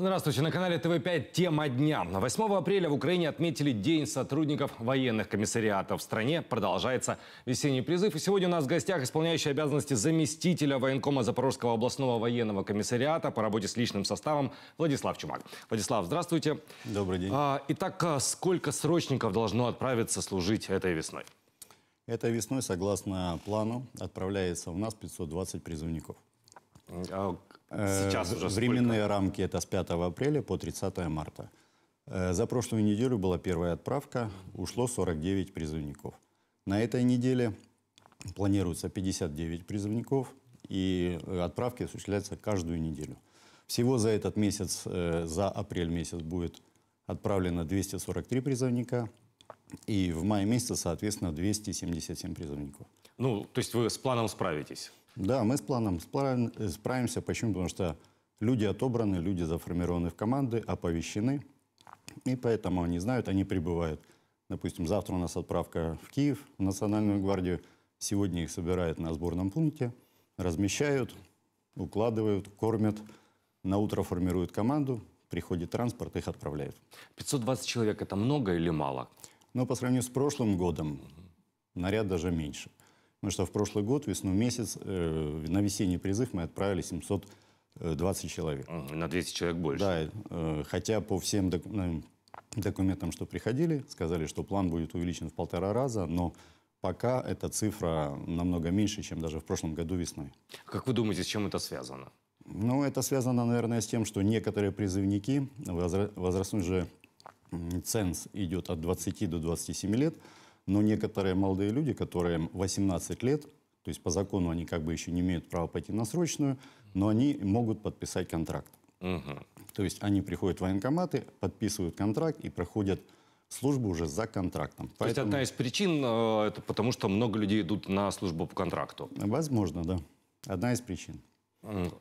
Здравствуйте, на канале ТВ5 «Тема дня». 8 апреля в Украине отметили День сотрудников военных комиссариатов. В стране продолжается весенний призыв. И сегодня у нас в гостях исполняющий обязанности заместителя военкома Запорожского областного военного комиссариата по работе с личным составом Владислав Чумак. Владислав, здравствуйте. Добрый день. А, итак, а сколько срочников должно отправиться служить этой весной? Этой весной, согласно плану, отправляется у нас 520 призывников. А Сейчас э, уже Временные сколько? рамки это с 5 апреля по 30 марта. Э, за прошлую неделю была первая отправка, ушло 49 призывников. На этой неделе планируется 59 призывников, и э, отправки осуществляются каждую неделю. Всего за этот месяц, за апрель месяц будет отправлено 243 призывника, и в мае месяце, соответственно, 277 призывников. Ну, то есть вы с планом справитесь? Да, мы с планом э, справимся. Почему? Потому что люди отобраны, люди заформированы в команды, оповещены. И поэтому они знают, они прибывают. Допустим, завтра у нас отправка в Киев, в Национальную гвардию. Сегодня их собирают на сборном пункте, размещают, укладывают, кормят. На утро формируют команду, приходит транспорт, их отправляют. 520 человек – это много или мало? Но ну, по сравнению с прошлым годом наряд даже меньше. Потому ну что в прошлый год, весну месяц, э, на весенний призыв мы отправили 720 э, человек. На 200 человек больше. Да, э, хотя по всем док ну, документам, что приходили, сказали, что план будет увеличен в полтора раза, но пока эта цифра намного меньше, чем даже в прошлом году весной. Как вы думаете, с чем это связано? Ну, это связано, наверное, с тем, что некоторые призывники, возра возрастной же ценз идет от 20 до 27 лет, но некоторые молодые люди, которые 18 лет, то есть по закону они как бы еще не имеют права пойти на срочную, но они могут подписать контракт. Угу. То есть они приходят в военкоматы, подписывают контракт и проходят службу уже за контрактом. То Поэтому... есть одна из причин э, это потому, что много людей идут на службу по контракту? Возможно, да. Одна из причин. Угу.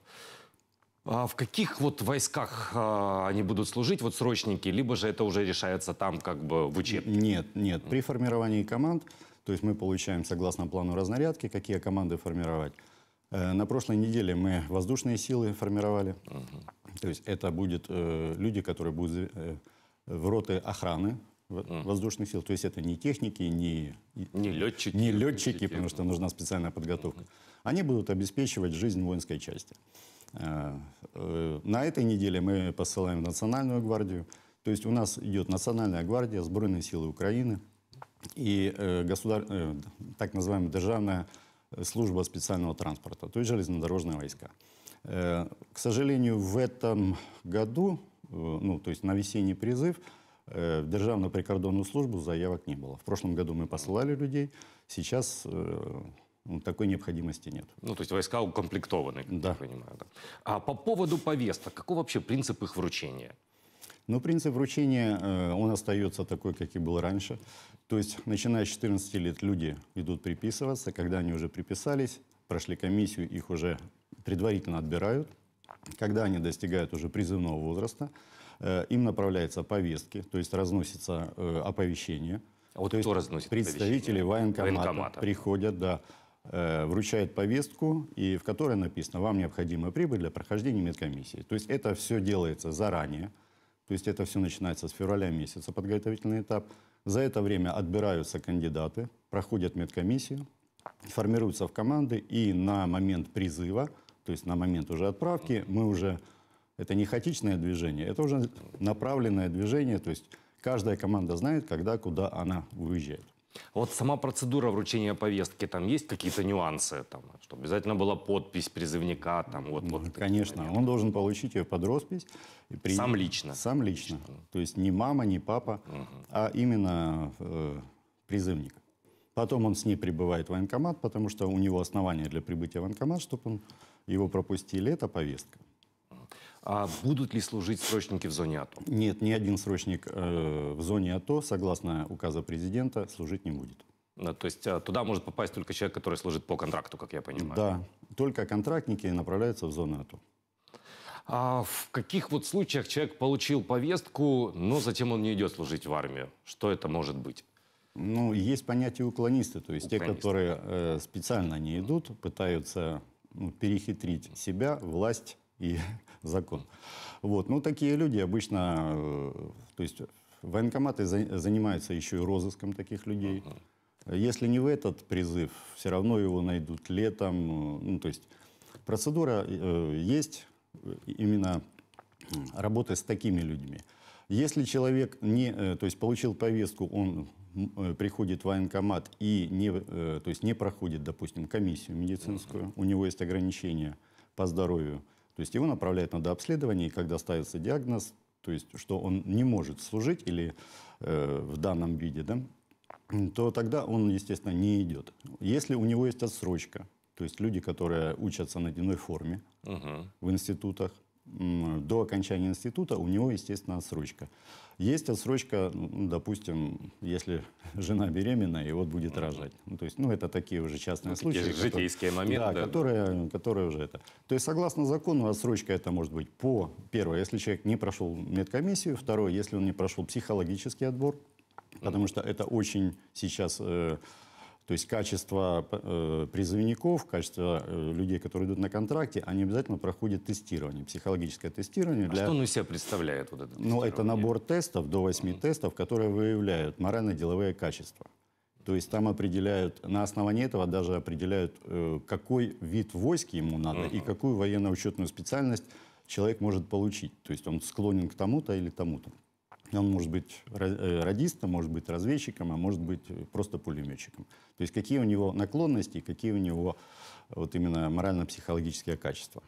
А в каких вот войсках а, они будут служить, вот срочники, либо же это уже решается там как бы в учебе? Нет, нет. При формировании команд, то есть мы получаем согласно плану разнарядки, какие команды формировать. Э, на прошлой неделе мы воздушные силы формировали. Угу. То есть это будут э, люди, которые будут э, в роты охраны воздушных сил. То есть это не техники, не, не летчики, не летчики, летчики потому что нужна специальная подготовка. Угу. Они будут обеспечивать жизнь воинской части. Э, э, на этой неделе мы посылаем Национальную гвардию. То есть у нас идет Национальная гвардия, Сбройные силы Украины и э, государ... так называемая Державная служба специального транспорта, то есть железнодорожные войска. К сожалению, в этом году, ну, то есть на весенний призыв, в Державную прикордонную службу заявок не было. В прошлом году мы посылали людей, сейчас ну, такой необходимости нет. Ну, то есть войска укомплектованы, как да. я понимаю. Да. А по поводу повесток, какой вообще принцип их вручения? Ну принцип вручения, э, он остается такой, как и был раньше. То есть, начиная с 14 лет, люди идут приписываться. Когда они уже приписались, прошли комиссию, их уже предварительно отбирают. Когда они достигают уже призывного возраста, э, им направляются повестки, то есть разносится э, оповещение. А вот то кто разносит Представители военкомата, военкомата приходят, да, Э, вручает повестку, и в которой написано, вам необходима прибыль для прохождения медкомиссии. То есть это все делается заранее, то есть это все начинается с февраля месяца, подготовительный этап. За это время отбираются кандидаты, проходят медкомиссию, формируются в команды, и на момент призыва, то есть на момент уже отправки, мы уже... Это не хаотичное движение, это уже направленное движение, то есть каждая команда знает, когда, куда она выезжает. Вот сама процедура вручения повестки, там есть какие-то нюансы, там, что обязательно была подпись призывника, там, вот, ну, вот. Конечно, он должен получить ее под роспись. И при... Сам лично. Сам лично. лично. То есть не мама, не папа, угу. а именно э, призывник. Потом он с ней прибывает в военкомат, потому что у него основания для прибытия в военкомат, чтобы он его пропустили, это повестка. А будут ли служить срочники в зоне АТО? Нет, ни один срочник э, в зоне АТО, согласно указа президента, служить не будет. Да, то есть а, туда может попасть только человек, который служит по контракту, как я понимаю? Да, только контрактники направляются в зону АТО. А в каких вот случаях человек получил повестку, но затем он не идет служить в армию? Что это может быть? Ну, есть понятие уклонисты, то есть уклонисты. те, которые э, специально не идут, пытаются ну, перехитрить себя, власть, и закон. Вот. Ну, такие люди обычно, э, то есть военкоматы за, занимаются еще и розыском таких людей. Ага. Если не в этот призыв, все равно его найдут летом. Ну, то есть процедура э, есть э, именно э, работы с такими людьми. Если человек не, то есть получил повестку, он приходит в военкомат и не, то есть не проходит, допустим, комиссию медицинскую, у него есть ограничения по здоровью, то есть его направляют на дообследование, и когда ставится диагноз, то есть что он не может служить или э, в данном виде, да, то тогда он, естественно, не идет. Если у него есть отсрочка, то есть люди, которые учатся на дневной форме угу. в институтах, до окончания института у него, естественно, отсрочка. Есть отсрочка, ну, допустим, если жена беременна и вот будет рожать. Ну, то есть, ну, это такие уже частные ну, случаи. которые, житейские моменты. Да, да. Которые, которые уже это. То есть, согласно закону, отсрочка это может быть по, первое, если человек не прошел медкомиссию, второе, если он не прошел психологический отбор, потому что это очень сейчас... Э, то есть качество э, призывников, качество э, людей, которые идут на контракте, они обязательно проходят тестирование, психологическое тестирование. А для... А что оно из себя представляет? Вот это ну, это набор тестов, до 8 mm -hmm. тестов, которые выявляют морально-деловые качества. То есть там определяют, на основании этого даже определяют, э, какой вид войск ему надо mm -hmm. и какую военно-учетную специальность человек может получить. То есть он склонен к тому-то или тому-то. Он может быть э, радистом, может быть разведчиком, а может быть просто пулеметчиком. То есть какие у него наклонности, какие у него вот именно морально-психологические качества.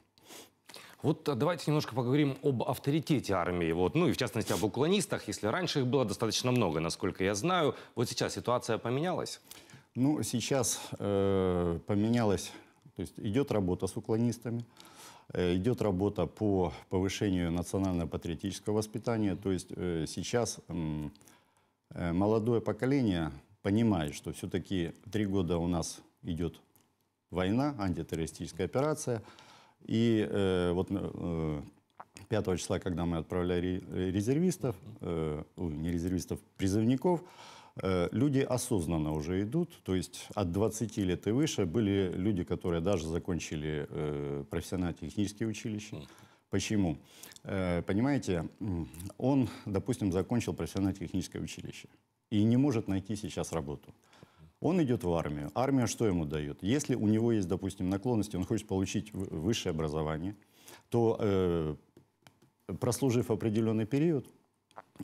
Вот а, давайте немножко поговорим об авторитете армии. Вот. Ну и в частности об уклонистах. Если раньше их было достаточно много, насколько я знаю, вот сейчас ситуация поменялась? Ну, сейчас э, поменялась, то есть идет работа с уклонистами. Э, Э, идет работа по повышению национально-патриотического воспитания. То есть э, сейчас э, молодое поколение понимает, что все-таки три года у нас идет война, антитеррористическая операция. И вот э, 5 числа, когда мы отправляли резервистов, не резервистов, призывников, Э, люди осознанно уже идут, то есть от 20 лет и выше были люди, которые даже закончили э, профессионально-технические училища. Почему? Э, понимаете, он, допустим, закончил профессионально-техническое училище и не может найти сейчас работу. Он идет в армию. Армия что ему дает? Если у него есть, допустим, наклонности, он хочет получить высшее образование, то э, прослужив определенный период,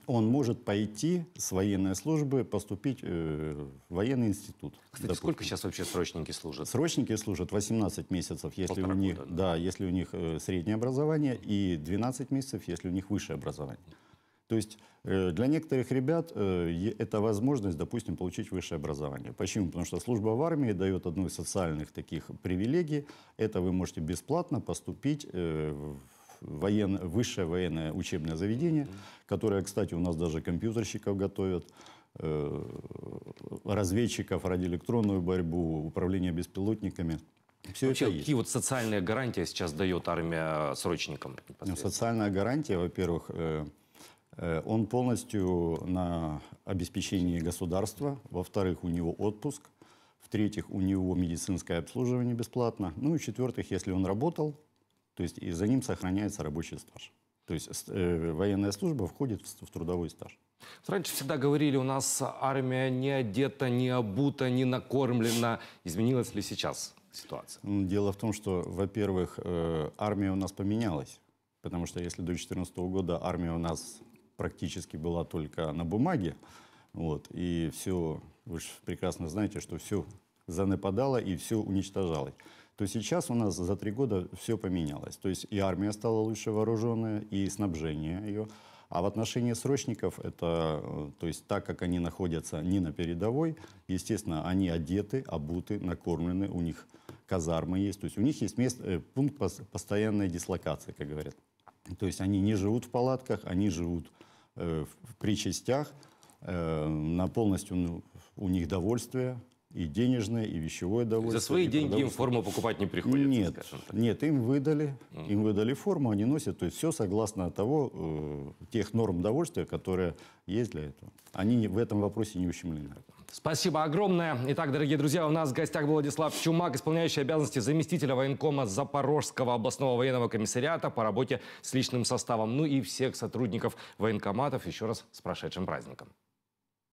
он может пойти с военной службы, поступить э, в военный институт. Кстати, допустим. сколько сейчас вообще срочники служат? Срочники служат 18 месяцев, если Полтора у них, года, да. да, если у них э, среднее образование, и 12 месяцев, если у них высшее образование. То есть э, для некоторых ребят это возможность, допустим, получить высшее образование. Почему? Потому что служба в армии дает одну из социальных таких привилегий. Это вы можете бесплатно поступить в воен, высшее военное учебное заведение, которое, кстати, у нас даже компьютерщиков готовят, э, разведчиков, радиоэлектронную борьбу, управление беспилотниками. Все Вообще, это какие вот социальные гарантии сейчас дает армия срочникам? Ну, социальная гарантия, во-первых, э, э, он полностью на обеспечении государства, во-вторых, у него отпуск, в-третьих, у него медицинское обслуживание бесплатно, ну и в-четвертых, если он работал, то есть и за ним сохраняется рабочий стаж. То есть э, военная служба входит в, в трудовой стаж. Раньше всегда говорили, у нас армия не одета, не обута, не накормлена. Изменилась ли сейчас ситуация? Дело в том, что, во-первых, э, армия у нас поменялась. Потому что если до 2014 года армия у нас практически была только на бумаге, вот, и все, вы же прекрасно знаете, что все занепадала и все уничтожалось, то сейчас у нас за три года все поменялось. То есть и армия стала лучше вооруженная, и снабжение ее. А в отношении срочников, это, э, то есть так как они находятся не на передовой, естественно, они одеты, обуты, накормлены, у них казармы есть, то есть у них есть место, э, пункт постоянной дислокации, как говорят. То есть они не живут в палатках, они живут э, в, при частях, э, на полностью ну, у них довольствие, и денежное, и вещевое довольствие За свои деньги им форму покупать не приходится? Нет, нет им выдали, mm. им выдали форму, они носят, то есть все согласно того, э, тех норм довольствия, которые есть для этого. Они в этом вопросе не ущемлены. Спасибо огромное. Итак, дорогие друзья, у нас в гостях был Владислав Чумак, исполняющий обязанности заместителя военкома Запорожского областного военного комиссариата по работе с личным составом, ну и всех сотрудников военкоматов. Еще раз с прошедшим праздником.